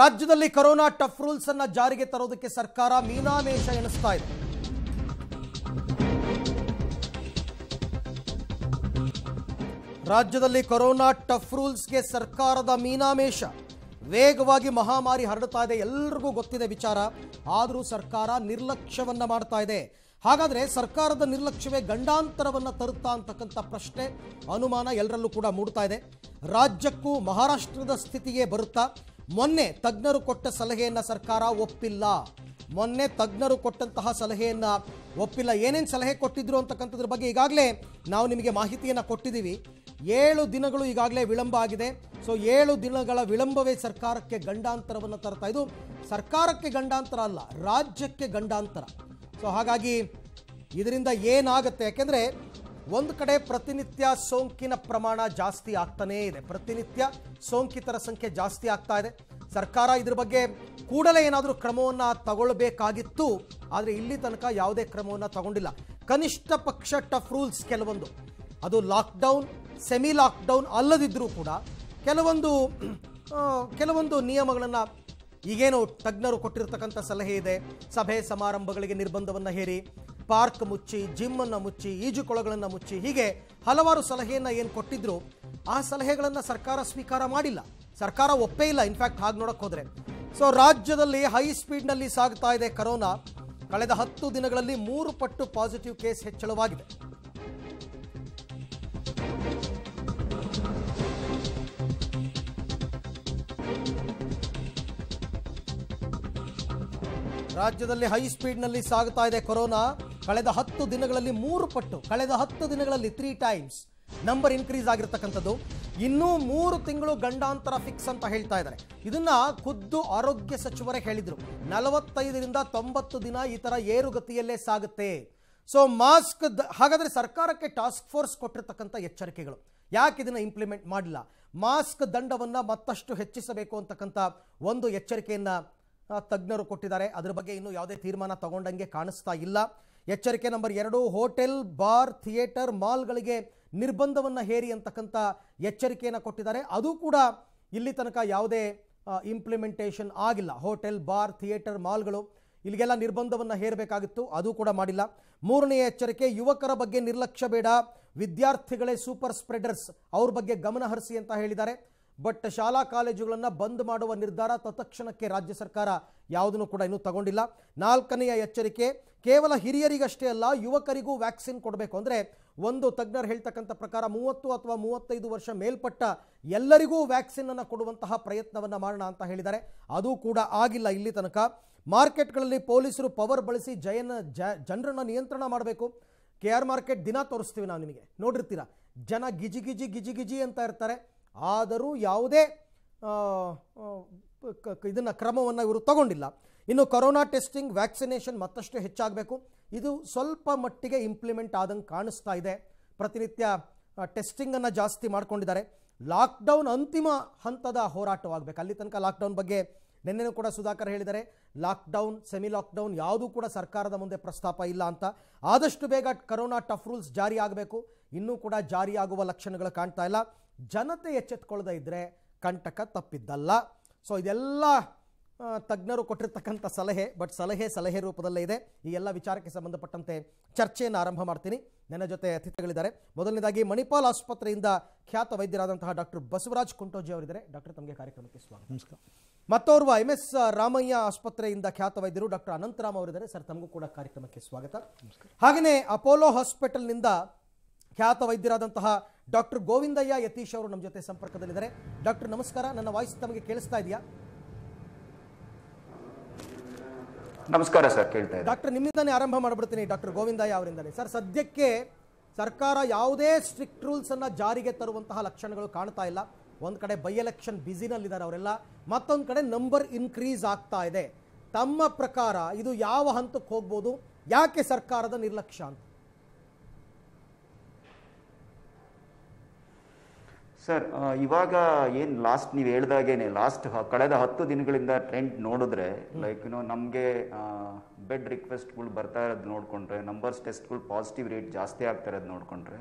ರಾಜ್ಯದಲ್ಲಿ corona tough rules ಅನ್ನ ಜಾರಿಗೆ ತರೋದಕ್ಕೆ ಸರ್ಕಾರ ಮೀನಾಮೇಷ ಎನಿಸ್ತಾ ಇದೆ ರಾಜ್ಯದಲ್ಲಿ ಕೊರೋನಾ ಟಫ್ ರೂಲ್ಸ್ಗೆ ಸರ್ಕಾರದ ಮೀನಾಮೇಷ ವೇಗವಾಗಿ ಮಹಾಮಾರಿ ಹರಡುತ್ತಾ ಇದೆ ಎಲ್ರಿಗೂ ಗೊತ್ತಿದೆ ವಿಚಾರ ಆದರೂ ಸರ್ಕಾರ ನಿರ್ಲಕ್ಷ್ಯವನ್ನ ಮಾಡ್ತಾ ಇದೆ ಹಾಗಾದ್ರೆ ಸರ್ಕಾರದ ನಿರ್ಲಕ್ಷ್ಯವೇ ಗಂಡಾಂತರವನ್ನ ತರುತ್ತಾ ಅಂತಕ್ಕಂಥ ಪ್ರಶ್ನೆ ಅನುಮಾನ ಎಲ್ಲರಲ್ಲೂ ಕೂಡ ಮೂಡ್ತಾ ಇದೆ ರಾಜ್ಯಕ್ಕೂ ಮಹಾರಾಷ್ಟ್ರದ ಸ್ಥಿತಿಗೆ ಬರುತ್ತಾ ಮೊನ್ನೆ ತಜ್ಞರು ಕೊಟ್ಟ ಸಲಹೆಯನ್ನು ಸರ್ಕಾರ ಒಪ್ಪಿಲ್ಲ ಮೊನ್ನೆ ತಜ್ಞರು ಕೊಟ್ಟಂತಹ ಸಲಹೆಯನ್ನು ಒಪ್ಪಿಲ್ಲ ಏನೇನು ಸಲಹೆ ಕೊಟ್ಟಿದ್ರು ಅಂತಕ್ಕಂಥದ್ರ ಬಗ್ಗೆ ಈಗಾಗಲೇ ನಾವು ನಿಮಗೆ ಮಾಹಿತಿಯನ್ನು ಕೊಟ್ಟಿದ್ದೀವಿ ಏಳು ದಿನಗಳು ಈಗಾಗಲೇ ವಿಳಂಬ ಆಗಿದೆ ಸೊ ಏಳು ದಿನಗಳ ವಿಳಂಬವೇ ಸರ್ಕಾರಕ್ಕೆ ಗಂಡಾಂತರವನ್ನು ತರ್ತಾ ಇದು ಸರ್ಕಾರಕ್ಕೆ ಗಂಡಾಂತರ ಅಲ್ಲ ರಾಜ್ಯಕ್ಕೆ ಗಂಡಾಂತರ ಸೊ ಹಾಗಾಗಿ ಇದರಿಂದ ಏನಾಗುತ್ತೆ ಯಾಕೆಂದರೆ ಒಂದು ಕಡೆ ಪ್ರತಿನಿತ್ಯ ಸೋಂಕಿನ ಪ್ರಮಾಣ ಜಾಸ್ತಿ ಆಗ್ತಾನೇ ಇದೆ ಪ್ರತಿನಿತ್ಯ ಸೋಂಕಿತರ ಸಂಖ್ಯೆ ಜಾಸ್ತಿ ಆಗ್ತಾ ಇದೆ ಸರ್ಕಾರ ಇದ್ರ ಬಗ್ಗೆ ಕೂಡಲೇ ಏನಾದರೂ ಕ್ರಮವನ್ನು ತಗೊಳ್ಬೇಕಾಗಿತ್ತು ಆದರೆ ಇಲ್ಲಿ ತನಕ ಯಾವುದೇ ಕ್ರಮವನ್ನು ತಗೊಂಡಿಲ್ಲ ಕನಿಷ್ಠ ಪಕ್ಷ ಟಫ್ ರೂಲ್ಸ್ ಕೆಲವೊಂದು ಅದು ಲಾಕ್ಡೌನ್ ಸೆಮಿ ಲಾಕ್ಡೌನ್ ಅಲ್ಲದಿದ್ದರೂ ಕೂಡ ಕೆಲವೊಂದು ಕೆಲವೊಂದು ನಿಯಮಗಳನ್ನು ಈಗೇನು ತಜ್ಞರು ಕೊಟ್ಟಿರ್ತಕ್ಕಂಥ ಸಲಹೆ ಇದೆ ಸಭೆ ಸಮಾರಂಭಗಳಿಗೆ ನಿರ್ಬಂಧವನ್ನು ಹೇರಿ ಪಾರ್ಕ್ ಮುಚ್ಚಿ ಜಿಮ್ ಅನ್ನು ಮುಚ್ಚಿ ಈಜುಕೊಳಗಳನ್ನು ಮುಚ್ಚಿ ಹೀಗೆ ಹಲವಾರು ಸಲಹೆಯನ್ನು ಏನು ಕೊಟ್ಟಿದ್ರು ಆ ಸಲಹೆಗಳನ್ನು ಸರ್ಕಾರ ಸ್ವೀಕಾರ ಮಾಡಿಲ್ಲ ಸರ್ಕಾರ ಒಪ್ಪೇ ಇಲ್ಲ ಇನ್ಫ್ಯಾಕ್ಟ್ ಹಾಗೆ ನೋಡಕ್ಕೆ ಹೋದರೆ ಸೊ ರಾಜ್ಯದಲ್ಲಿ ಹೈ ಸ್ಪೀಡ್ನಲ್ಲಿ ಸಾಗ್ತಾ ಇದೆ ಕರೋನಾ ಕಳೆದ ಹತ್ತು ದಿನಗಳಲ್ಲಿ ಮೂರು ಪಟ್ಟು ಪಾಸಿಟಿವ್ ಕೇಸ್ ಹೆಚ್ಚಳವಾಗಿದೆ ರಾಜ್ಯದಲ್ಲಿ ಹೈ ಸ್ಪೀಡ್ನಲ್ಲಿ ಸಾಗ್ತಾ ಇದೆ ಕೊರೋನಾ ಕಳೆದ ಹತ್ತು ದಿನಗಳಲ್ಲಿ ಮೂರು ಪಟ್ಟು ಕಳೆದ ಹತ್ತು ದಿನಗಳಲ್ಲಿ ತ್ರೀ ಟೈಮ್ಸ್ ನಂಬರ್ ಇನ್ಕ್ರೀಸ್ ಆಗಿರ್ತಕ್ಕಂಥದ್ದು ಇನ್ನೂ ಮೂರು ತಿಂಗಳು ಗಂಡಾಂತರ ಫಿಕ್ಸ್ ಅಂತ ಹೇಳ್ತಾ ಇದ್ದಾರೆ ಇದನ್ನ ಖುದ್ದು ಆರೋಗ್ಯ ಸಚಿವರೇ ಹೇಳಿದರು ನಲವತ್ತೈದರಿಂದ ತೊಂಬತ್ತು ದಿನ ಈ ಥರ ಏರುಗತಿಯಲ್ಲೇ ಸಾಗುತ್ತೆ ಸೊ ಮಾಸ್ಕ್ ಹಾಗಾದರೆ ಸರ್ಕಾರಕ್ಕೆ ಟಾಸ್ಕ್ ಫೋರ್ಸ್ ಕೊಟ್ಟಿರ್ತಕ್ಕಂಥ ಎಚ್ಚರಿಕೆಗಳು ಯಾಕೆ ಇದನ್ನು ಇಂಪ್ಲಿಮೆಂಟ್ ಮಾಡಿಲ್ಲ ಮಾಸ್ಕ್ ದಂಡವನ್ನು ಮತ್ತಷ್ಟು ಹೆಚ್ಚಿಸಬೇಕು ಅಂತಕ್ಕಂಥ ಒಂದು ಎಚ್ಚರಿಕೆಯನ್ನು ತಜ್ಞರು ಕೊಟ್ಟಿದ್ದಾರೆ ಅದರ ಬಗ್ಗೆ ಇನ್ನೂ ಯಾವುದೇ ತೀರ್ಮಾನ ತಗೊಂಡಂಗೆ ಕಾಣಿಸ್ತಾ ಇಲ್ಲ ಎಚ್ಚರಿಕೆ ನಂಬರ್ ಎರಡು ಹೋಟೆಲ್ ಬಾರ್ ಥಿಯೇಟರ್ ಮಾಲ್ಗಳಿಗೆ ನಿರ್ಬಂಧವನ್ನು ಹೇರಿ ಅಂತಕ್ಕಂಥ ಎಚ್ಚರಿಕೆಯನ್ನು ಕೊಟ್ಟಿದ್ದಾರೆ ಅದು ಕೂಡ ಇಲ್ಲಿ ತನಕ ಯಾವುದೇ ಇಂಪ್ಲಿಮೆಂಟೇಷನ್ ಆಗಿಲ್ಲ ಹೋಟೆಲ್ ಬಾರ್ ಥಿಯೇಟರ್ ಮಾಲ್ಗಳು ಇಲ್ಲಿಗೆಲ್ಲ ನಿರ್ಬಂಧವನ್ನು ಹೇರಬೇಕಾಗಿತ್ತು ಅದು ಕೂಡ ಮಾಡಿಲ್ಲ ಮೂರನೆಯ ಎಚ್ಚರಿಕೆ ಯುವಕರ ಬಗ್ಗೆ ನಿರ್ಲಕ್ಷ್ಯ ಬೇಡ ವಿದ್ಯಾರ್ಥಿಗಳೇ ಸೂಪರ್ ಸ್ಪ್ರೆಡರ್ಸ್ ಅವ್ರ ಬಗ್ಗೆ ಗಮನಹರಿಸಿ ಅಂತ ಹೇಳಿದ್ದಾರೆ ಬಟ್ ಶಾಲಾ ಕಾಲೇಜುಗಳನ್ನು ಬಂದ್ ಮಾಡುವ ನಿರ್ಧಾರ ತತ್ಕ್ಷಣಕ್ಕೆ ರಾಜ್ಯ ಸರ್ಕಾರ ಯಾವುದನ್ನು ಕೂಡ ಇನ್ನೂ ತಗೊಂಡಿಲ್ಲ ನಾಲ್ಕನೆಯ ಎಚ್ಚರಿಕೆ ಕೇವಲ ಹಿರಿಯರಿಗಷ್ಟೇ ಅಲ್ಲ ಯುವಕರಿಗೂ ವ್ಯಾಕ್ಸಿನ್ ಕೊಡಬೇಕು ಅಂದರೆ ಒಂದು ತಜ್ಞರು ಹೇಳ್ತಕ್ಕಂಥ ಪ್ರಕಾರ ಮೂವತ್ತು ಅಥವಾ ಮೂವತ್ತೈದು ವರ್ಷ ಮೇಲ್ಪಟ್ಟ ಎಲ್ಲರಿಗೂ ಅನ್ನು ಕೊಡುವಂತಹ ಪ್ರಯತ್ನವನ್ನು ಮಾಡೋಣ ಅಂತ ಹೇಳಿದ್ದಾರೆ ಅದು ಕೂಡ ಆಗಿಲ್ಲ ಇಲ್ಲಿ ತನಕ ಮಾರ್ಕೆಟ್ಗಳಲ್ಲಿ ಪೊಲೀಸರು ಪವರ್ ಬಳಸಿ ಜಯನ ಜ ಜನರನ್ನು ನಿಯಂತ್ರಣ ಮಾಡಬೇಕು ಕೆ ಆರ್ ಮಾರ್ಕೆಟ್ ದಿನ ತೋರಿಸ್ತೀವಿ ನಾವು ನಿಮಗೆ ನೋಡಿರ್ತೀರಾ ಜನ ಗಿಜಿ ಗಿಜಿ ಗಿಜಿ ಗಿಜಿ ಅಂತ ಇರ್ತಾರೆ ಆದರೂ ಯಾವುದೇ ಇದನ್ನು ಕ್ರಮವನ್ನು ಇವರು ತಗೊಂಡಿಲ್ಲ ಇನ್ನು ಕೊರೋನಾ ಟೆಸ್ಟಿಂಗ್ ವ್ಯಾಕ್ಸಿನೇಷನ್ ಮತ್ತಷ್ಟು ಹೆಚ್ಚಾಗಬೇಕು ಇದು ಸ್ವಲ್ಪ ಮಟ್ಟಿಗೆ ಇಂಪ್ಲಿಮೆಂಟ್ ಆದಂಗೆ ಕಾಣಿಸ್ತಾ ಇದೆ ಪ್ರತಿನಿತ್ಯ ಟೆಸ್ಟಿಂಗನ್ನು ಜಾಸ್ತಿ ಮಾಡ್ಕೊಂಡಿದ್ದಾರೆ ಲಾಕ್ಡೌನ್ ಅಂತಿಮ ಹಂತದ ಹೋರಾಟವಾಗಬೇಕು ಅಲ್ಲಿ ತನಕ ಲಾಕ್ಡೌನ್ ಬಗ್ಗೆ ನಿನ್ನೆನೂ ಕೂಡ ಸುಧಾಕರ್ ಹೇಳಿದ್ದಾರೆ ಲಾಕ್ಡೌನ್ ಸೆಮಿ ಲಾಕ್ಡೌನ್ ಯಾವುದೂ ಕೂಡ ಸರ್ಕಾರದ ಮುಂದೆ ಪ್ರಸ್ತಾಪ ಇಲ್ಲ ಅಂತ ಆದಷ್ಟು ಬೇಗ ಕರೋನಾ ಟಫ್ ರೂಲ್ಸ್ ಜಾರಿ ಆಗಬೇಕು ಇನ್ನೂ ಕೂಡ ಜಾರಿಯಾಗುವ ಲಕ್ಷಣಗಳು ಕಾಣ್ತಾ ಇಲ್ಲ ಜನತೆ ಎಚ್ಚೆತ್ಕೊಳ್ಳದೆ ಇದ್ದರೆ ಕಂಟಕ ತಪ್ಪಿದ್ದಲ್ಲ ಸೊ ಇದೆಲ್ಲ ತಜ್ಞರು ಕೊಟ್ಟಿರ್ತಕ್ಕಂಥ ಸಲಹೆ ಬಟ್ ಸಲಹೆ ಸಲಹೆ ರೂಪದಲ್ಲೇ ಇದೆ ಈ ಎಲ್ಲ ವಿಚಾರಕ್ಕೆ ಸಂಬಂಧಪಟ್ಟಂತೆ ಚರ್ಚೆಯನ್ನು ಆರಂಭ ಮಾಡ್ತೀನಿ ನನ್ನ ಜೊತೆ ಅತಿಥಿಗಳಿದ್ದಾರೆ ಮೊದಲನೇದಾಗಿ ಮಣಿಪಾಲ್ ಆಸ್ಪತ್ರೆಯಿಂದ ಖ್ಯಾತ ವೈದ್ಯರಾದಂತಹ ಡಾಕ್ಟರ್ ಬಸವರಾಜ್ ಕುಂಟೋಜಿ ಅವರಿದ್ದಾರೆ ಡಾಕ್ಟರ್ ತಮಗೆ ಕಾರ್ಯಕ್ರಮಕ್ಕೆ ಸ್ವಾಗತ ನಮಸ್ಕಾರ ಮತ್ತೋರ್ವ ಎಂ ಎಸ್ ರಾಮಯ್ಯ ಆಸ್ಪತ್ರೆಯಿಂದ ಖ್ಯಾತ ವೈದ್ಯರು ಡಾಕ್ಟರ್ ಅನಂತರಾಮ್ ಅವರಿದ್ದಾರೆ ಸರ್ ತಮಗೂ ಕೂಡ ಕಾರ್ಯಕ್ರಮಕ್ಕೆ ಸ್ವಾಗತ ಹಾಗೆಯೇ ಅಪೋಲೋ ಹಾಸ್ಪಿಟಲ್ನಿಂದ ಖ್ಯಾತ ವೈದ್ಯರಾದಂತಹ ಡಾಕ್ಟರ್ ಗೋವಿಂದಯ್ಯ ಯತೀಶ್ ಅವರು ನಮ್ಮ ಜೊತೆ ಸಂಪರ್ಕದಲ್ಲಿದ್ದಾರೆ ಡಾಕ್ಟರ್ ನಮಸ್ಕಾರ ನನ್ನ ವಾಯ್ಸ್ ತಮಗೆ ಕೇಳಿಸ್ತಾ ಇದೆಯಾ ನಮಸ್ಕಾರ ಸರ್ ಕೇಳ್ತಾ ಡಾಕ್ಟರ್ ನಿಮ್ಮಿಂದಾನೆ ಆರಂಭ ಮಾಡಿಬಿಡ್ತೀನಿ ಡಾಕ್ಟರ್ ಗೋವಿಂದಯ್ಯ ಅವರಿಂದಲೇ ಸರ್ ಸದ್ಯಕ್ಕೆ ಸರ್ಕಾರ ಯಾವುದೇ ಸ್ಟ್ರಿಕ್ಟ್ ರೂಲ್ಸ್ ಅನ್ನ ಜಾರಿಗೆ ತರುವಂತಹ ಲಕ್ಷಣಗಳು ಕಾಣ್ತಾ ಇಲ್ಲ ಒಂದ್ ಕಡೆ ಬೈ ಎಲೆಕ್ಷನ್ ಇದಾರೆ ಅವರೆಲ್ಲ ಮತ್ತೊಂದ್ ಕಡೆ ನಂಬರ್ ಇನ್ಕ್ರೀಸ್ ಆಗ್ತಾ ಇದೆ ತಮ್ಮ ಪ್ರಕಾರ ಇದು ಯಾವ ಹಂತಕ್ಕೆ ಹೋಗ್ಬೋದು ಯಾಕೆ ಸರ್ಕಾರದ ನಿರ್ಲಕ್ಷ್ಯ ಅಂತ ಸರ್ ಇವಾಗ ಏನು ಲಾಸ್ಟ್ ನೀವು ಹೇಳ್ದಾಗೇನೆ ಲಾಸ್ಟ್ ಕಳೆದ ಹತ್ತು ದಿನಗಳಿಂದ ಟ್ರೆಂಡ್ ನೋಡಿದ್ರೆ ಲೈಕ್ ಯು ನೋ ನಮಗೆ ಬೆಡ್ ರಿಕ್ವೆಸ್ಟ್ಗಳು ಬರ್ತಾ ಇರೋದು ನೋಡ್ಕೊಂಡ್ರೆ ನಂಬರ್ಸ್ ಟೆಸ್ಟ್ಗಳು ಪಾಸಿಟಿವ್ ರೇಟ್ ಜಾಸ್ತಿ ಆಗ್ತಾ ಇರೋದು ನೋಡ್ಕೊಂಡ್ರೆ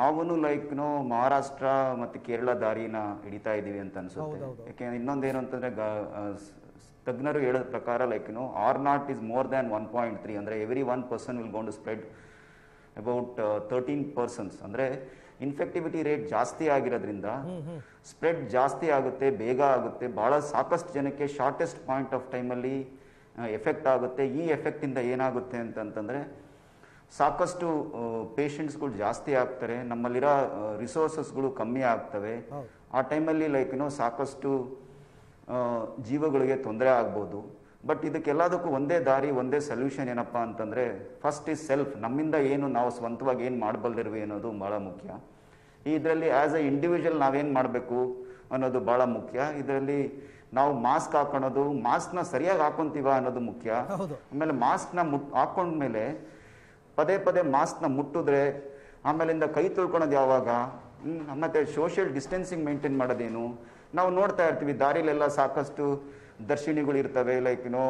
ನಾವೂ ಲೈಕ್ ನೋ ಮಹಾರಾಷ್ಟ್ರ ಮತ್ತು ಕೇರಳ ದಾರಿನ ಹಿಡಿತಾ ಇದ್ದೀವಿ ಅಂತ ಅನ್ಸುತ್ತೆ ಯಾಕೆ ಇನ್ನೊಂದೇನು ಅಂತಂದರೆ ತಜ್ಞರು ಹೇಳೋದ ಪ್ರಕಾರ like know are not is more than one point three ಅಂದರೆ every one person will go and spread about thirteen persons ಅಂದರೆ ಇನ್ಫೆಕ್ಟಿವಿಟಿ ರೇಟ್ ಜಾಸ್ತಿ ಆಗಿರೋದ್ರಿಂದ ಸ್ಪ್ರೆಡ್ ಜಾಸ್ತಿ ಆಗುತ್ತೆ ಬೇಗ ಆಗುತ್ತೆ ಬಹಳ ಸಾಕಷ್ಟು ಜನಕ್ಕೆ ಶಾರ್ಟೆಸ್ಟ್ ಪಾಯಿಂಟ್ ಆಫ್ ಟೈಮಲ್ಲಿ ಎಫೆಕ್ಟ್ ಆಗುತ್ತೆ ಈ ಎಫೆಕ್ಟಿಂದ ಏನಾಗುತ್ತೆ ಅಂತಂತಂದರೆ ಸಾಕಷ್ಟು ಪೇಷಂಟ್ಸ್ಗಳು ಜಾಸ್ತಿ ಆಗ್ತಾರೆ ನಮ್ಮಲ್ಲಿರೋ ರಿಸೋರ್ಸಸ್ಗಳು ಕಮ್ಮಿ ಆಗ್ತವೆ ಆ ಟೈಮಲ್ಲಿ ಲೈಕ್ ಏನೋ ಸಾಕಷ್ಟು ಜೀವಗಳಿಗೆ ತೊಂದರೆ ಆಗ್ಬೋದು ಬಟ್ ಇದಕ್ಕೆಲ್ಲದಕ್ಕೂ ಒಂದೇ ದಾರಿ ಒಂದೇ ಸೊಲ್ಯೂಷನ್ ಏನಪ್ಪ ಅಂತಂದರೆ ಫಸ್ಟ್ ಇಸ್ ಸೆಲ್ಫ್ ನಮ್ಮಿಂದ ಏನು ನಾವು ಸ್ವಂತವಾಗಿ ಏನು ಮಾಡಬಲ್ಲದಿರ್ವಿ ಅನ್ನೋದು ಭಾಳ ಮುಖ್ಯ ಇದರಲ್ಲಿ ಆ್ಯಸ್ ಎ ಇಂಡಿವಿಜುವಲ್ ನಾವೇನು ಮಾಡಬೇಕು ಅನ್ನೋದು ಭಾಳ ಮುಖ್ಯ ಇದರಲ್ಲಿ ನಾವು ಮಾಸ್ಕ್ ಹಾಕೊಳೋದು ಮಾಸ್ಕ್ನ ಸರಿಯಾಗಿ ಹಾಕೊಂತೀವ ಅನ್ನೋದು ಮುಖ್ಯ ಆಮೇಲೆ ಮಾಸ್ಕ್ನ ಮುಟ್ ಹಾಕೊಂಡ್ಮೇಲೆ ಪದೇ ಪದೇ ಮಾಸ್ಕ್ನ ಮುಟ್ಟಿದ್ರೆ ಆಮೇಲಿಂದ ಕೈ ತೊಳ್ಕೊಳೋದು ಯಾವಾಗ ಮತ್ತು ಸೋಷಿಯಲ್ ಡಿಸ್ಟೆನ್ಸಿಂಗ್ ಮೇಂಟೈನ್ ಮಾಡೋದೇನು ನಾವು ನೋಡ್ತಾ ಇರ್ತೀವಿ ದಾರಿಲೆಲ್ಲ ಸಾಕಷ್ಟು ಇರ್ತವೆ ಲೈಕ್ ನೋ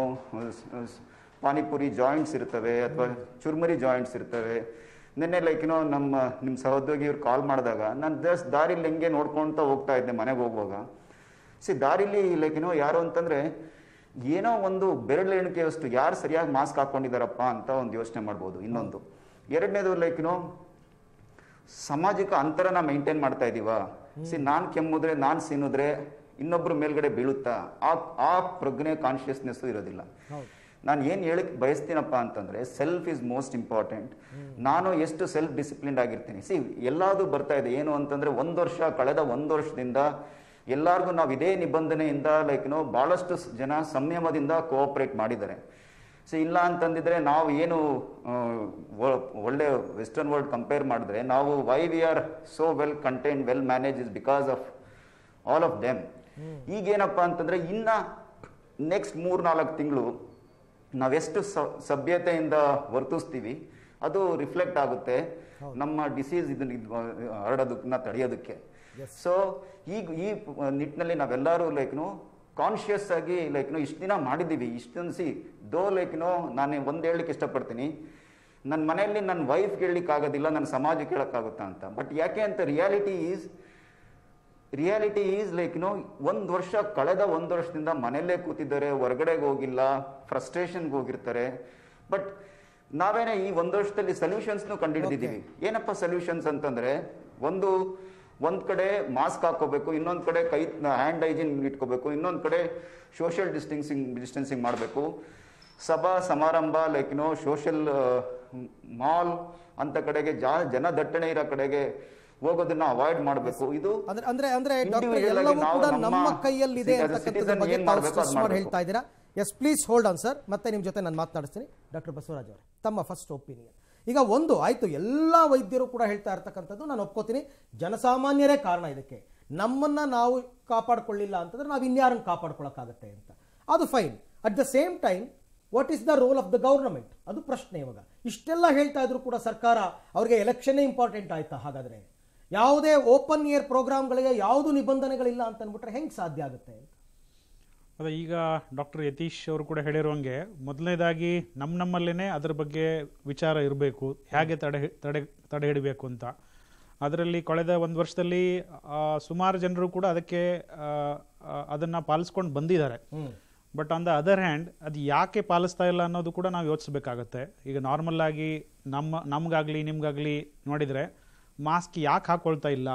ಪಾನಿಪುರಿ ಜಾಯಿಂಟ್ಸ್ ಇರ್ತವೆ ಅಥವಾ ಚುರ್ಮರಿ ಜಾಯಿಂಟ್ಸ್ ಇರ್ತವೆ ನಿನ್ನೆ ಲೈಕ್ ಏನೋ ನಮ್ಮ ನಿಮ್ಮ ಸಹೋದ್ಯೋಗಿ ಇವ್ರು ಕಾಲ್ ಮಾಡಿದಾಗ ನಾನು ಜಸ್ಟ್ ದಾರಿಲಿ ಹೆಂಗೆ ನೋಡ್ಕೊಳ್ತಾ ಹೋಗ್ತಾ ಇದ್ದೆ ಮನೆಗೆ ಹೋಗುವಾಗ ಸಿ ದಾರಿಲಿ ಲೈಕ್ ಏನೋ ಯಾರು ಅಂತಂದರೆ ಏನೋ ಒಂದು ಬೆರಳು ಎಣಿಕೆಯಷ್ಟು ಯಾರು ಸರಿಯಾಗಿ ಮಾಸ್ಕ್ ಹಾಕ್ಕೊಂಡಿದ್ದಾರಪ್ಪ ಅಂತ ಒಂದು ಯೋಚನೆ ಮಾಡ್ಬೋದು ಇನ್ನೊಂದು ಎರಡನೇದು ಲೈಕ್ ಏನೋ ಸಾಮಾಜಿಕ ಅಂತರನ ಮೈಂಟೈನ್ ಮಾಡ್ತಾ ಇದ್ದೀವ ಸಿ ನಾನು ಕೆಮ್ಮುದ್ರೆ ನಾನು ಸೀನುದ್ರೆ ಇನ್ನೊಬ್ಬರು ಮೇಲ್ಗಡೆ ಬೀಳುತ್ತಾ ಆ ಆ ಪ್ರಜ್ಞೆ ಕಾನ್ಷಿಯಸ್ನೆಸ್ಸು ಇರೋದಿಲ್ಲ ನಾನು ಏನು ಹೇಳಕ್ಕೆ ಬಯಸ್ತೀನಪ್ಪ ಅಂತಂದರೆ ಸೆಲ್ಫ್ ಇಸ್ ಮೋಸ್ಟ್ ಇಂಪಾರ್ಟೆಂಟ್ ನಾನು ಎಷ್ಟು ಸೆಲ್ಫ್ ಡಿಸಿಪ್ಲಿನ್ಡ್ ಆಗಿರ್ತೀನಿ ಸಿ ಎಲ್ಲಾದು ಬರ್ತಾ ಇದೆ ಏನು ಅಂತಂದರೆ ಒಂದು ವರ್ಷ ಕಳೆದ ಒಂದು ವರ್ಷದಿಂದ ಎಲ್ಲರಿಗೂ ನಾವು ಇದೇ ನಿಬಂಧನೆಯಿಂದ ಲೈಕ್ ನೋ ಭಾಳಷ್ಟು ಜನ ಸಂಯಮದಿಂದ ಕೋಆಪ್ರೇಟ್ ಮಾಡಿದ್ದಾರೆ ಸೊ ಇಲ್ಲ ಅಂತಂದಿದ್ರೆ ನಾವು ಏನು ಒಳ್ಳೆ ವೆಸ್ಟರ್ನ್ ವರ್ಲ್ಡ್ ಕಂಪೇರ್ ಮಾಡಿದ್ರೆ ನಾವು why we are so well content well manage is because of all of them ಈಗೇನಪ್ಪ ಅಂತಂದ್ರೆ ಇನ್ನ ನೆಕ್ಸ್ಟ್ ಮೂರ್ನಾಲ್ಕು ತಿಂಗಳು ನಾವೆಷ್ಟು ಸಭ್ಯತೆಯಿಂದ ವರ್ತಿಸ್ತೀವಿ ಅದು ರಿಫ್ಲೆಕ್ಟ್ ಆಗುತ್ತೆ ನಮ್ಮ ಡಿಸೀಸ್ ಇದನ್ನ ಹರಡೋದಕ್ಕನ್ನ ತಡೆಯೋದಕ್ಕೆ ಸೊ ಈಗ ಈ ನಿಟ್ಟಿನಲ್ಲಿ ನಾವೆಲ್ಲರೂ ಲೈಕ್ನು ಕಾನ್ಷಿಯಸ್ ಆಗಿ ಲೈಕ್ನು ಇಷ್ಟು ದಿನ ಮಾಡಿದ್ದೀವಿ ಇಷ್ಟೊನ್ಸಿ ದೋ ಲೈಕ್ನು ನಾನು ಒಂದು ಹೇಳಲಿಕ್ಕೆ ಇಷ್ಟಪಡ್ತೀನಿ ನನ್ನ ಮನೆಯಲ್ಲಿ ನನ್ನ ವೈಫ್ ಕೇಳಲಿಕ್ಕೆ ಆಗೋದಿಲ್ಲ ನನ್ನ ಸಮಾಜಕ್ಕೆ ಕೇಳೋಕ್ಕಾಗುತ್ತಾ ಅಂತ ಬಟ್ ಯಾಕೆ ಅಂತ reality is reality is like know ಒಂದು ವರ್ಷ ಕಳೆದ ಒಂದು ವರ್ಷದಿಂದ ಮನೆಯಲ್ಲೇ ಕೂತಿದ್ದಾರೆ ಹೊರಗಡೆಗೆ ಹೋಗಿಲ್ಲ ಫ್ರಸ್ಟ್ರೇಷನ್ಗೆ ಹೋಗಿರ್ತಾರೆ ಬಟ್ ನಾವೇನೇ ಈ ಒಂದು ವರ್ಷದಲ್ಲಿ ಸೊಲ್ಯೂಷನ್ಸ್ನು ಕಂಡುಹಿಡಿದಿದ್ದೀವಿ ಏನಪ್ಪ ಸೊಲ್ಯೂಷನ್ಸ್ ಅಂತಂದ್ರೆ ಒಂದು ಒಂದ್ ಕಡೆ ಮಾಸ್ಕ್ ಹಾಕೋಬೇಕು ಇನ್ನೊಂದು ಕಡೆ ಕೈ ಹ್ಯಾಂಡ್ ಹೈಜಿನ್ ಇಟ್ಕೋಬೇಕು ಇನ್ನೊಂದು ಕಡೆ ಸೋಷಿಯಲ್ ಡಿಸ್ಟೆನ್ಸಿಂಗ್ ಡಿಸ್ಟೆನ್ಸಿಂಗ್ ಮಾಡಬೇಕು ಸಭಾ ಸಮಾರಂಭ ಲೈಕ್ ನೋ ಸೋಷಿಯಲ್ ಮಾಲ್ ಅಂತ ಕಡೆಗೆ ಜಾ ಜನದಟ್ಟಣೆ ಇರೋ ಕಡೆಗೆ ಹೋಗೋದನ್ನ ಅವಾಯ್ಡ್ ಮಾಡಬೇಕು ಇದು ಅಂದ್ರೆ ಅಂದ್ರೆ ನಮ್ಮ ಕೈಯಲ್ಲಿದೆ ಹೇಳ್ತಾ ಇದ್ದೀರಾ yes please hold on sir ಮತ್ತೆ ನಿಮ್ಮ ಜೊತೆ ನಾನು ಮಾತನಾಡಿಸ್ತೀನಿ ಡಾಕ್ಟರ್ ಬಸವರಾಜ್ ಅವರೇ ತಮ್ಮ ಫಸ್ಟ್ ಒಪಿನಿಯನ್ ಈಗ ಒಂದು ಆಯ್ತು ಎಲ್ಲ ವೈದ್ಯರು ಕೂಡ ಹೇಳ್ತಾ ಇರ್ತಕ್ಕಂಥದ್ದು ನಾನು ಒಪ್ಕೋತೀನಿ ಜನಸಾಮಾನ್ಯರೇ ಕಾರಣ ಇದಕ್ಕೆ ನಮ್ಮನ್ನ ನಾವು ಕಾಪಾಡಿಕೊಳ್ಳಿಲ್ಲ ಅಂತಂದ್ರೆ ನಾವು ಇನ್ಯಾರನ್ನು ಕಾಪಾಡ್ಕೊಳ್ಳೋಕ್ಕಾಗತ್ತೆ ಅಂತ ಅದು fine at the same time what is the role of the government ಅದು ಪ್ರಶ್ನೆ ಇವಾಗ ಇಷ್ಟೆಲ್ಲ ಹೇಳ್ತಾ ಇದ್ರು ಕೂಡ ಸರ್ಕಾರ ಅವರಿಗೆ ಎಲೆಕ್ಷನ್ ಇಂಪಾರ್ಟೆಂಟ್ ಆಯ್ತಾ ಹಾಗಾದ್ರೆ ಯಾವುದೇ ಓಪನ್ ಇಯರ್ ಪ್ರೋಗ್ರಾಮ್ಗಳಿಗೆ ಯಾವುದು ನಿಬಂಧನೆಗಳಿಲ್ಲ ಅಂತ ಅಂದ್ಬಿಟ್ರೆ ಹೆಂಗೆ ಸಾಧ್ಯ ಆಗುತ್ತೆ ಅದೇ ಈಗ ಡಾಕ್ಟರ್ ಯತೀಶ್ ಅವರು ಕೂಡ ಹೇಳಿರುವಂಗೆ ಮೊದಲನೇದಾಗಿ ನಮ್ಮ ನಮ್ಮಲ್ಲೇ ಅದ್ರ ಬಗ್ಗೆ ವಿಚಾರ ಇರಬೇಕು ಹೇಗೆ ತಡೆ ತಡೆ ತಡೆ ಹಿಡಬೇಕು ಅಂತ ಅದರಲ್ಲಿ ಕಳೆದ ಒಂದು ವರ್ಷದಲ್ಲಿ ಸುಮಾರು ಜನರು ಕೂಡ ಅದಕ್ಕೆ ಅದನ್ನು ಪಾಲಿಸ್ಕೊಂಡು ಬಂದಿದ್ದಾರೆ but on the other hand ಅದು ಯಾಕೆ ಪಾಲಿಸ್ತಾ ಇಲ್ಲ ಅನ್ನೋದು ಕೂಡ ನಾವು ಯೋಚಿಸಬೇಕಾಗತ್ತೆ ಈಗ ನಾರ್ಮಲ್ ಆಗಿ ನಮ್ಮ ನಮಗಾಗಲಿ ನಿಮಗಾಗಲಿ ನೋಡಿದರೆ ಮಾಸ್ಕ್ ಯಾಕೆ ಹಾಕೊಳ್ತಾ ಇಲ್ಲ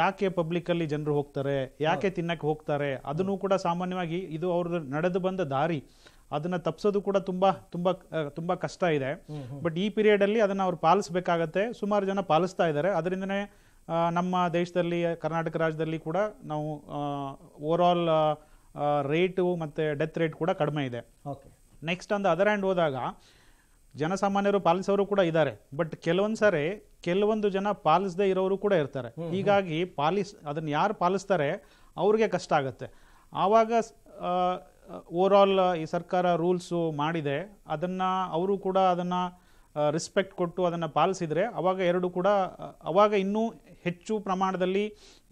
ಯಾಕೆ ಪಬ್ಲಿಕ್ಕಲ್ಲಿ ಜನರು ಹೋಗ್ತಾರೆ ಯಾಕೆ ತಿನ್ನಕ್ಕೆ ಹೋಗ್ತಾರೆ ಅದನ್ನು ಕೂಡ ಸಾಮಾನ್ಯವಾಗಿ ಇದು ಅವ್ರ ನಡೆದು ಬಂದ ದಾರಿ ಅದನ್ನ ತಪ್ಸೋದು ಕೂಡ ತುಂಬಾ ತುಂಬಾ ತುಂಬಾ ಕಷ್ಟ ಇದೆ ಬಟ್ ಈ ಪೀರಿಯಡ್ ಅಲ್ಲಿ ಅದನ್ನ ಅವ್ರು ಪಾಲಿಸಬೇಕಾಗತ್ತೆ ಸುಮಾರು ಜನ ಪಾಲಿಸ್ತಾ ಇದ್ದಾರೆ ಅದರಿಂದನೇ ನಮ್ಮ ದೇಶದಲ್ಲಿ ಕರ್ನಾಟಕ ರಾಜ್ಯದಲ್ಲಿ ಕೂಡ ನಾವು ಓವರ್ ಆಲ್ ರೇಟು ಮತ್ತೆ ಡೆತ್ ರೇಟ್ ಕೂಡ ಕಡಿಮೆ ಇದೆ ನೆಕ್ಸ್ಟ್ ಅಂದ ಅದರ್ ಹ್ಯಾಂಡ್ ಹೋದಾಗ ಜನಸಾಮಾನ್ಯರು ಪಾಲಿಸೋರು ಕೂಡ ಇದ್ದಾರೆ ಬಟ್ ಕೆಲವೊಂದು ಸಾರಿ ಕೆಲವೊಂದು ಜನ ಪಾಲಿಸದೇ ಇರೋರು ಕೂಡ ಇರ್ತಾರೆ ಹೀಗಾಗಿ ಪಾಲಿಸ್ ಅದನ್ನು ಯಾರು ಪಾಲಿಸ್ತಾರೆ ಅವ್ರಿಗೆ ಕಷ್ಟ ಆಗುತ್ತೆ ಆವಾಗ ಓವರ್ ಆಲ್ ಈ ಸರ್ಕಾರ ರೂಲ್ಸು ಮಾಡಿದೆ ಅದನ್ನು ಅವರು ಕೂಡ ಅದನ್ನು ರಿಸ್ಪೆಕ್ಟ್ ಕೊಟ್ಟು ಅದನ್ನು ಪಾಲಿಸಿದರೆ ಅವಾಗ ಎರಡು ಕೂಡ ಅವಾಗ ಇನ್ನೂ ಹೆಚ್ಚು ಪ್ರಮಾಣದಲ್ಲಿ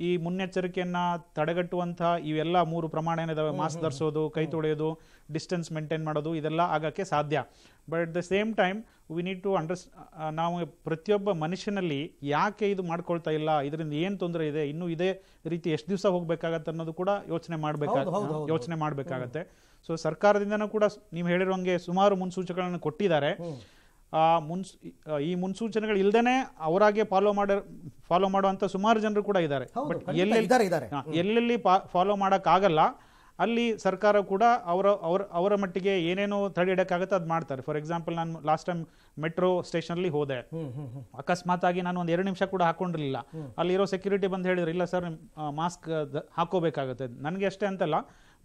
ಈ ಮುನ್ನೆಚ್ಚರಿಕೆಯನ್ನು ತಡೆಗಟ್ಟುವಂಥ ಇವೆಲ್ಲ ಮೂರು ಪ್ರಮಾಣ ಏನಿದಾವೆ ಮಾಸ್ಕ್ ಧರಿಸೋದು ಕೈ ತೊಳೆಯೋದು ಡಿಸ್ಟೆನ್ಸ್ ಮೇಂಟೈನ್ ಮಾಡೋದು ಇದೆಲ್ಲ ಆಗೋಕ್ಕೆ ಸಾಧ್ಯ but at the same time we need to understand ನಾವು ಪ್ರತಿಯೊಬ್ಬ ಮನುಷ್ಯನಲ್ಲಿ ಯಾಕೆ ಇದು ಮಾಡ್ಕೊಳ್ತಾ ಇಲ್ಲ ಇದರಿಂದ ಏನು ತೊಂದರೆ ಇದೆ ಇನ್ನೂ ಇದೇ ರೀತಿ ಎಷ್ಟು ದಿವಸ ಹೋಗಬೇಕಾಗತ್ತೆ ಅನ್ನೋದು ಕೂಡ ಯೋಚನೆ ಮಾಡಬೇಕಾಗ ಯೋಚನೆ ಮಾಡಬೇಕಾಗತ್ತೆ ಸೊ ಸರ್ಕಾರದಿಂದನೂ ಕೂಡ ನೀವು ಹೇಳಿರುವಂಗೆ ಸುಮಾರು ಮುನ್ಸೂಚನೆಗಳನ್ನು ಕೊಟ್ಟಿದ್ದಾರೆ ಮುನ್ಸ್ ಈ ಮುನ್ಸೂಚನೆಗಳು ಇಲ್ದೇನೆ ಅವರಾಗೆ ಫಾಲೋ ಮಾಡ ಫಾಲೋ ಮಾಡುವಂತ ಸುಮಾರು ಜನರು ಕೂಡ ಇದ್ದಾರೆ ಎಲ್ಲೆಲ್ಲಿ ಎಲ್ಲೆಲ್ಲಿ ಫಾಲೋ ಮಾಡೋಕ್ಕಾಗಲ್ಲ ಅಲ್ಲಿ ಸರ್ಕಾರ ಕೂಡ ಅವರ ಅವ್ರ ಅವರ ಮಟ್ಟಿಗೆ ಏನೇನೋ ತಡೆ ಆಗುತ್ತೆ ಅದು ಮಾಡ್ತಾರೆ ಫಾರ್ ಎಕ್ಸಾಂಪಲ್ ನಾನು ಲಾಸ್ಟ್ ಟೈಮ್ ಮೆಟ್ರೋ ಸ್ಟೇಷನ್ಲಿ ಹೋದೆ ಅಕಸ್ಮಾತ್ ಆಗಿ ನಾನು ಒಂದು ಎರಡು ನಿಮಿಷ ಕೂಡ ಹಾಕೊಂಡಿರಲಿಲ್ಲ ಅಲ್ಲಿರೋ ಸೆಕ್ಯೂರಿಟಿ ಬಂದು ಹೇಳಿದ್ರು ಇಲ್ಲ ಸರ್ ಮಾಸ್ಕ್ ಹಾಕೋಬೇಕಾಗುತ್ತೆ ನನಗೆ ಅಷ್ಟೇ ಅಂತಲ್ಲ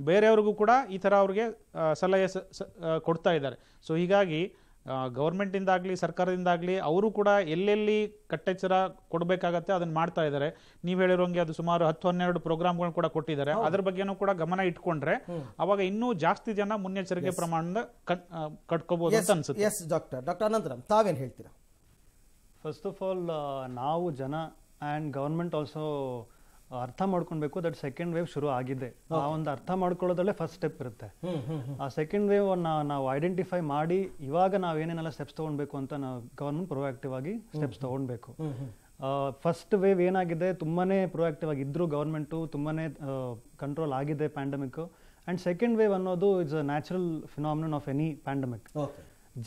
ಬೇರೆಯವ್ರಿಗೂ ಕೂಡ ಈ ಥರ ಅವ್ರಿಗೆ ಸಲಹೆ ಕೊಡ್ತಾ ಇದ್ದಾರೆ ಸೊ ಹೀಗಾಗಿ ಗೌರ್ಮೆಂಟಿಂದಾಗಲಿ ಸರ್ಕಾರದಿಂದಾಗ್ಲಿ ಅವರು ಕೂಡ ಎಲ್ಲೆಲ್ಲಿ ಕಟ್ಟೆಚ್ಚರ ಕೊಡಬೇಕಾಗತ್ತೆ ಅದನ್ನು ಮಾಡ್ತಾ ಇದ್ದಾರೆ ನೀವು ಹೇಳಿರೋಂಗೆ ಅದು ಸುಮಾರು ಹತ್ತು ಹನ್ನೆರಡು ಪ್ರೋಗ್ರಾಮ್ಗಳನ್ನ ಕೂಡ ಕೊಟ್ಟಿದ್ದಾರೆ ಅದ್ರ ಬಗ್ಗೆನೂ ಕೂಡ ಗಮನ ಇಟ್ಕೊಂಡ್ರೆ ಅವಾಗ ಇನ್ನೂ ಜಾಸ್ತಿ ಜನ ಮುನ್ನೆಚ್ಚರಿಕೆ ಪ್ರಮಾಣದ ಕಟ್ಕೋಬಹುದು ಅಂತ ಅನ್ಸುತ್ತೆ ಎಸ್ ಡಾಕ್ಟರ್ ಡಾಕ್ಟರ್ ಅನಂತರಾಮ್ ತಾವೇನು ಹೇಳ್ತೀರಾ ಫಸ್ಟ್ ಆಫ್ ಆಲ್ ನಾವು ಜನ ಆ್ಯಂಡ್ ಗೌರ್ಮೆಂಟ್ ಆಲ್ಸೋ ಅರ್ಥ ಮಾಡ್ಕೊಬೇಕು ದಟ್ ಸೆಕೆಂಡ್ ವೇವ್ ಶುರು ಆಗಿದೆ ಆ ಒಂದು ಅರ್ಥ ಮಾಡ್ಕೊಳ್ಳೋದಲ್ಲೇ ಫಸ್ಟ್ ಸ್ಟೆಪ್ ಇರುತ್ತೆ ಆ ಸೆಕೆಂಡ್ ವೇವ್ ನಾವು ಐಡೆಂಟಿಫೈ ಮಾಡಿ ಇವಾಗ ನಾವು ಏನೇನೆಲ್ಲ ಸ್ಟೆಪ್ಸ್ ತಗೊಳ್ಬೇಕು ಅಂತ ನಾವು ಗವರ್ಮೆಂಟ್ ಪ್ರೊಆಕ್ಟಿವ್ ಆಗಿ ಸ್ಟೆಪ್ಸ್ ತಗೊಳ್ಬೇಕು ಫಸ್ಟ್ ವೇವ್ ಏನಾಗಿದೆ ತುಂಬಾನೇ ಪ್ರೊಆಕ್ಟಿವ್ ಆಗಿದ್ರು ಗವರ್ಮೆಂಟ್ ತುಂಬಾನೇ ಕಂಟ್ರೋಲ್ ಆಗಿದೆ ಪ್ಯಾಂಡಮಿಕ್ ಅಂಡ್ ಸೆಕೆಂಡ್ ವೇವ್ ಅನ್ನೋದು it's a natural phenomenon of any pandemic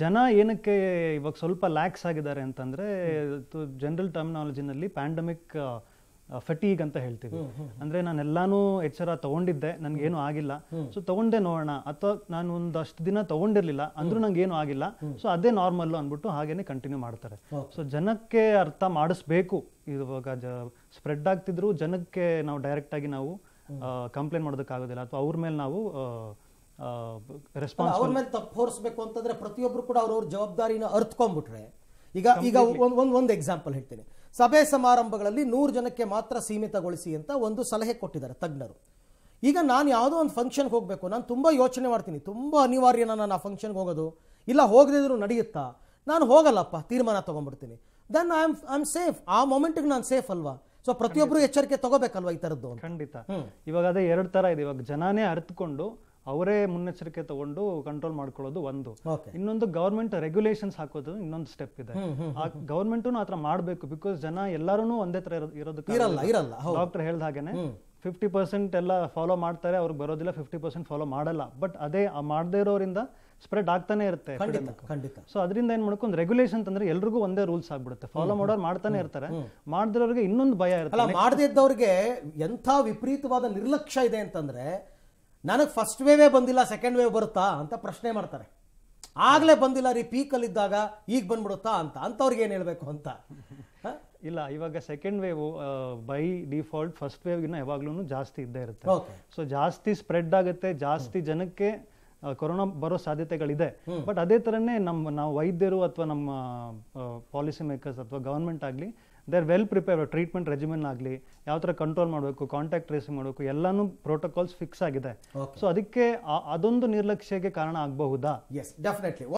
ಜನ ಏನಕ್ಕೆ ಇವಾಗ ಸ್ವಲ್ಪ ಲ್ಯಾಕ್ಸ್ ಆಗಿದ್ದಾರೆ ಅಂತಂದ್ರೆ ಜನರಲ್ ಟರ್ಮಿನಾಲಜಿನಲ್ಲಿ ಪ್ಯಾಂಡಮಿಕ್ ಫಟೀಗ್ ಅಂತ ಹೇಳ್ತೀವಿ ಅಂದ್ರೆ ನಾನೆಲ್ಲಾನು ಎಚ್ಚರ ತಗೊಂಡಿದ್ದೆ ಏನು ಆಗಿಲ್ಲ ಸೊ ತಗೊಂಡೆ ನೋಡೋಣ ಅಥವಾ ನಾನು ಒಂದಷ್ಟು ದಿನ ತಗೊಂಡಿರ್ಲಿಲ್ಲ ಅಂದ್ರೂ ನಂಗೆ ಏನು ಆಗಿಲ್ಲ ಸೊ ಅದೇ ನಾರ್ಮಲ್ ಅಂದ್ಬಿಟ್ಟು ಹಾಗೇನೆ ಕಂಟಿನ್ಯೂ ಮಾಡ್ತಾರೆ ಸೊ ಜನಕ್ಕೆ ಅರ್ಥ ಮಾಡಿಸ್ಬೇಕು ಇವಾಗ ಸ್ಪ್ರೆಡ್ ಆಗ್ತಿದ್ರು ಜನಕ್ಕೆ ನಾವು ಡೈರೆಕ್ಟ್ ಆಗಿ ನಾವು ಕಂಪ್ಲೇಂಟ್ ಮಾಡೋದಕ್ಕಾಗೋದಿಲ್ಲ ಅಥವಾ ಅವ್ರ ಮೇಲೆ ನಾವು ರೆಸ್ಪಾನ್ಸ್ ಅವ್ರ ಮೇಲೆ ತಪ್ಪು ಅಂತಂದ್ರೆ ಪ್ರತಿಯೊಬ್ರು ಕೂಡ ಅವ್ರವ್ರ ಜವಾಬ್ದಾರಿನ ಅರ್ತ್ಕೊಂಡ್ಬಿಟ್ರೆ ಈಗ ಈಗ ಒಂದು ಒಂದು ಎಕ್ಸಾಂಪಲ್ ಹೇಳ್ತೀನಿ ಸಭೆ ಸಮಾರಂಭಗಳಲ್ಲಿ ನೂರು ಜನಕ್ಕೆ ಮಾತ್ರ ಸೀಮಿತಗೊಳಿಸಿ ಅಂತ ಒಂದು ಸಲಹೆ ಕೊಟ್ಟಿದ್ದಾರೆ ತಜ್ಞರು ಈಗ ನಾನು ಯಾವುದೋ ಒಂದು ಫಂಕ್ಷನ್ಗೆ ಹೋಗಬೇಕು ನಾನು ತುಂಬ ಯೋಚನೆ ಮಾಡ್ತೀನಿ ತುಂಬ ಅನಿವಾರ್ಯನ ನಾನು ಆ ಫಂಕ್ಷನ್ಗೆ ಹೋಗೋದು ಇಲ್ಲ ಹೋಗದಿದ್ರು ನಡೆಯುತ್ತಾ ನಾನು ಹೋಗಲ್ಲಪ್ಪ ತೀರ್ಮಾನ ತೊಗೊಂಡ್ಬಿಡ್ತೀನಿ then I am I am safe ಆ ಮೊಮೆಂಟಿಗೆ ನಾನು ಸೇಫ್ ಅಲ್ವಾ ಸೊ ಪ್ರತಿಯೊಬ್ಬರು ಎಚ್ಚರಿಕೆ ತಗೋಬೇಕಲ್ವಾ ಈ ಥರದ್ದು ಖಂಡಿತ ಇವಾಗ ಅದೇ ಎರಡು ಥರ ಇದೆ ಇವಾಗ ಜನಾನೇ ಅರ್ತ್ಕೊಂಡು ಅವರೇ ಮುನ್ನೆಚ್ಚರಿಕೆ ತಗೊಂಡು ಕಂಟ್ರೋಲ್ ಮಾಡ್ಕೊಳ್ಳೋದು ಒಂದು ಇನ್ನೊಂದು ಗೌರ್ಮೆಂಟ್ ರೆಗ್ಯುಲೇಷನ್ಸ್ ಹಾಕೋದು ಇನ್ನೊಂದು ಸ್ಟೆಪ್ ಇದೆ ಆ ಗೌರ್ಮೆಂಟ್ ಆ ಥರ ಮಾಡಬೇಕು ಬಿಕಾಸ್ ಜನ ಎಲ್ಲರೂ ಒಂದೇ ತರ ಇರೋದಕ್ಕೆ ಡಾಕ್ಟರ್ ಹೇಳ್ದ ಹಾಗೇನೆ ಫಿಫ್ಟಿ ಪರ್ಸೆಂಟ್ ಎಲ್ಲ ಫಾಲೋ ಮಾಡ್ತಾರೆ ಅವ್ರಿಗೆ ಬರೋದಿಲ್ಲ ಫಿಫ್ಟಿ ಪರ್ಸೆಂಟ್ ಫಾಲೋ ಮಾಡಲ್ಲ ಬಟ್ ಅದೇ ಮಾಡದೇ ಇರೋರಿಂದ ಸ್ಪ್ರೆಡ್ ಆಗ್ತಾನೆ ಇರುತ್ತೆ ಸೊ ಅದರಿಂದ ಏನ್ ಮಾಡ್ಕೊಂಡು ರೆಗ್ಯುಲೇಷನ್ ಅಂದ್ರೆ ಎಲ್ರಿಗೂ ಒಂದೇ ರೂಲ್ಸ್ ಆಗ್ಬಿಡುತ್ತೆ ಫಾಲೋ ಮಾಡೋರು ಮಾಡ್ತಾನೆ ಇರ್ತಾರೆ ಮಾಡಿದ್ರವ್ರಿಗೆ ಇನ್ನೊಂದು ಭಯ ಇರುತ್ತೆ ಮಾಡದೇ ಇದ್ದವ್ರಿಗೆ ಎಂಥ ವಿಪರೀತವಾದ ನಿರ್ಲಕ್ಷ್ಯ ಇದೆ ಅಂತಂದ್ರೆ ನನಗೆ ಫಸ್ಟ್ ವೇವೇ ಬಂದಿಲ್ಲ ಸೆಕೆಂಡ್ ವೇವ್ ಬರುತ್ತಾ ಅಂತ ಪ್ರಶ್ನೆ ಮಾಡ್ತಾರೆ ಆಗಲೇ ಬಂದಿಲ್ಲ ರೀ ಇದ್ದಾಗ ಈಗ ಬಂದ್ಬಿಡುತ್ತಾ ಅಂತ ಅಂಥವ್ರಿಗೆ ಏನು ಹೇಳಬೇಕು ಅಂತ ಇಲ್ಲ ಇವಾಗ second wave by default first ವೇವ್ಗಿನ್ನ ಯಾವಾಗ್ಲೂ ಜಾಸ್ತಿ ಇದ್ದೇ ಇರುತ್ತೆ ಸೊ ಜಾಸ್ತಿ ಸ್ಪ್ರೆಡ್ ಆಗುತ್ತೆ ಜಾಸ್ತಿ ಜನಕ್ಕೆ ಕೊರೋನಾ ಬರೋ ಸಾಧ್ಯತೆಗಳಿದೆ ಬಟ್ ಅದೇ ಥರನೇ ನಮ್ಮ ನಾವು ವೈದ್ಯರು ಅಥವಾ ನಮ್ಮ ಪಾಲಿಸಿ ಮೇಕರ್ಸ್ ಅಥವಾ ಗವರ್ಮೆಂಟ್ ಆಗಲಿ they are well prepare treatment regimen ಆಗಲಿ ಯಾವ ಥರ ಕಂಟ್ರೋಲ್ ಮಾಡಬೇಕು ಕಾಂಟ್ಯಾಕ್ಟ್ ಟ್ರೇಸಿಂಗ್ ಮಾಡಬೇಕು ಎಲ್ಲಾನು ಪ್ರೋಟೋಕಾಲ್ಸ್ ಫಿಕ್ಸ್ ಆಗಿದೆ ಸೊ ಅದಕ್ಕೆ ಅದೊಂದು ನಿರ್ಲಕ್ಷ್ಯಕ್ಕೆ ಕಾರಣ ಆಗಬಹುದಾ ಎಸ್ ಡೆಫಿನೆಟ್ಲಿ